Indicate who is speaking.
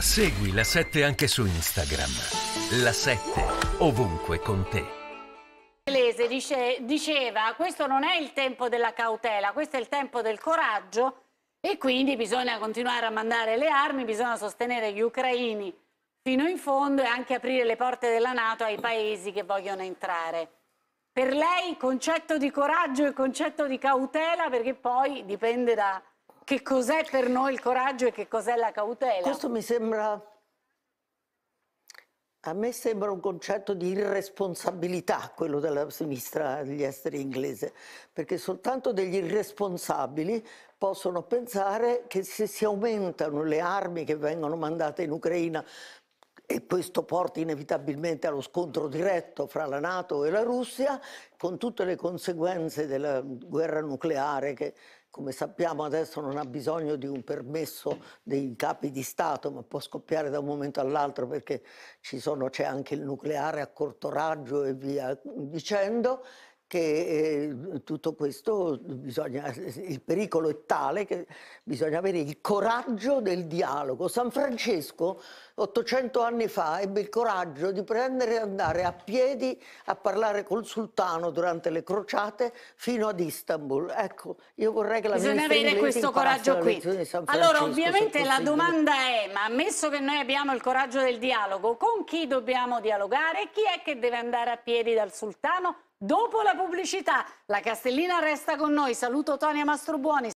Speaker 1: Segui la 7 anche su Instagram. La 7 ovunque con te.
Speaker 2: Dice, diceva questo non è il tempo della cautela, questo è il tempo del coraggio e quindi bisogna continuare a mandare le armi, bisogna sostenere gli ucraini fino in fondo e anche aprire le porte della Nato ai paesi che vogliono entrare. Per lei concetto di coraggio e concetto di cautela perché poi dipende da, che cos'è per noi il coraggio e che cos'è la cautela? Questo
Speaker 1: mi sembra... A me sembra un concetto di irresponsabilità quello della sinistra degli esteri inglese, perché soltanto degli irresponsabili possono pensare che se si aumentano le armi che vengono mandate in Ucraina e questo porta inevitabilmente allo scontro diretto fra la Nato e la Russia, con tutte le conseguenze della guerra nucleare che come sappiamo adesso non ha bisogno di un permesso dei capi di Stato, ma può scoppiare da un momento all'altro perché sono, c'è anche il nucleare a corto raggio e via dicendo, che eh, tutto questo bisogna, il pericolo è tale che bisogna avere il coraggio del dialogo. San Francesco 800 anni fa ebbe il coraggio di prendere e andare a piedi a parlare col sultano durante le crociate fino ad Istanbul. Ecco, io vorrei che la Bisogna avere questo coraggio qui. Allora, ovviamente la domanda
Speaker 2: è, ma ammesso che noi abbiamo il coraggio del dialogo, con chi dobbiamo dialogare? Chi è che deve andare a piedi dal sultano? Dopo la pubblicità, la Castellina resta con noi. Saluto Tonia Mastrobuoni.